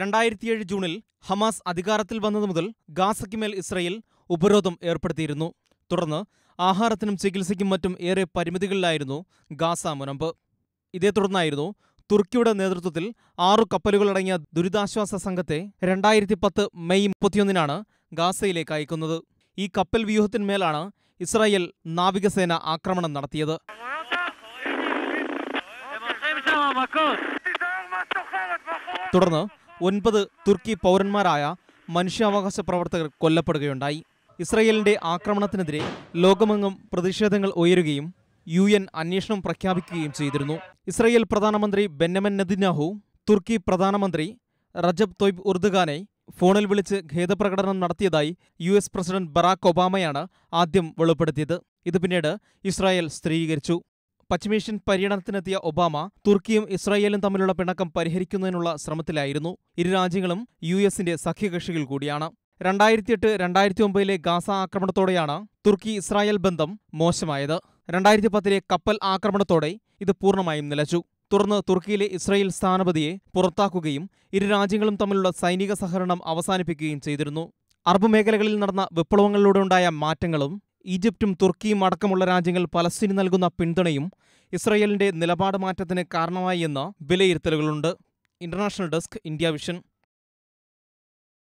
രണ്ടായിരത്തിയേഴ് ജൂണിൽ ഹമാസ് അധികാരത്തിൽ വന്നത് മുതൽ മേൽ ഇസ്രയേൽ ഉപരോധം ഏർപ്പെടുത്തിയിരുന്നു തുടർന്ന് ആഹാരത്തിനും ചികിത്സയ്ക്കും മറ്റും ഏറെ പരിമിതികളിലായിരുന്നു ഗാസ മുനമ്പ് ഇതേ തുടർന്നായിരുന്നു തുർക്കിയുടെ നേതൃത്വത്തിൽ ആറു കപ്പലുകളടങ്ങിയ ദുരിതാശ്വാസ സംഘത്തെ രണ്ടായിരത്തി പത്ത് മെയ് മുപ്പത്തിയൊന്നിനാണ് ഗാസയിലേക്ക് അയക്കുന്നത് ഈ കപ്പൽ വ്യൂഹത്തിന്മേലാണ് ഇസ്രായേൽ നാവികസേന ആക്രമണം നടത്തിയത് തുടർന്ന് ഒൻപത് തുർക്കി പൗരന്മാരായ മനുഷ്യാവകാശ പ്രവർത്തകർ കൊല്ലപ്പെടുകയുണ്ടായി ഇസ്രയേലിന്റെ ആക്രമണത്തിനെതിരെ ലോകമെങ്ങും പ്രതിഷേധങ്ങൾ ഉയരുകയും യു എൻ അന്വേഷണം പ്രഖ്യാപിക്കുകയും ചെയ്തിരുന്നു ഇസ്രയേൽ പ്രധാനമന്ത്രി ബെന്നമൻ നദിനാഹു തുർക്കി പ്രധാനമന്ത്രി റജബ് തൊയ്ബ് ഉർദുഖാനെ ഫോണിൽ വിളിച്ച് ഖേദപ്രകടനം നടത്തിയതായി യു എസ് പ്രസിഡന്റ് ബറാക്ക് ഒബാമയാണ് ആദ്യം വെളിപ്പെടുത്തിയത് ഇത് പിന്നീട് ഇസ്രായേൽ സ്ഥിരീകരിച്ചു പശ്ചിമേഷ്യൻ പര്യടനത്തിനെത്തിയ ഒബാമ തുർക്കിയും ഇസ്രായേലും തമ്മിലുള്ള പിണക്കം പരിഹരിക്കുന്നതിനുള്ള ശ്രമത്തിലായിരുന്നു ഇരു രാജ്യങ്ങളും യു എസിന്റെ സഖ്യകക്ഷികൾ കൂടിയാണ് രണ്ടായിരത്തി എട്ട് രണ്ടായിരത്തി ഒമ്പതിലെ ഗാസ ആക്രമണത്തോടെയാണ് തുർക്കി ഇസ്രായേൽ ബന്ധം മോശമായത് രണ്ടായിരത്തി പത്തിലെ കപ്പൽ ആക്രമണത്തോടെ ഇത് പൂർണ്ണമായും നിലച്ചു തുടർന്ന് തുർക്കിയിലെ ഇസ്രായേൽ സ്ഥാനപതിയെ പുറത്താക്കുകയും ഇരു രാജ്യങ്ങളും തമ്മിലുള്ള സൈനിക സഹകരണം അവസാനിപ്പിക്കുകയും ചെയ്തിരുന്നു അറബ് മേഖലകളിൽ നടന്ന വിപ്ലവങ്ങളിലൂടെ ഉണ്ടായ മാറ്റങ്ങളും ഈജിപ്തും തുർക്കിയും അടക്കമുള്ള രാജ്യങ്ങൾ പലസ്തീന് നൽകുന്ന പിന്തുണയും ഇസ്രയേലിന്റെ നിലപാട് മാറ്റത്തിന് കാരണമായി എന്ന് വിലയിരുത്തലുകളുണ്ട് ഇന്റർനാഷണൽ ഡെസ്ക് ഇന്ത്യ വിഷൻ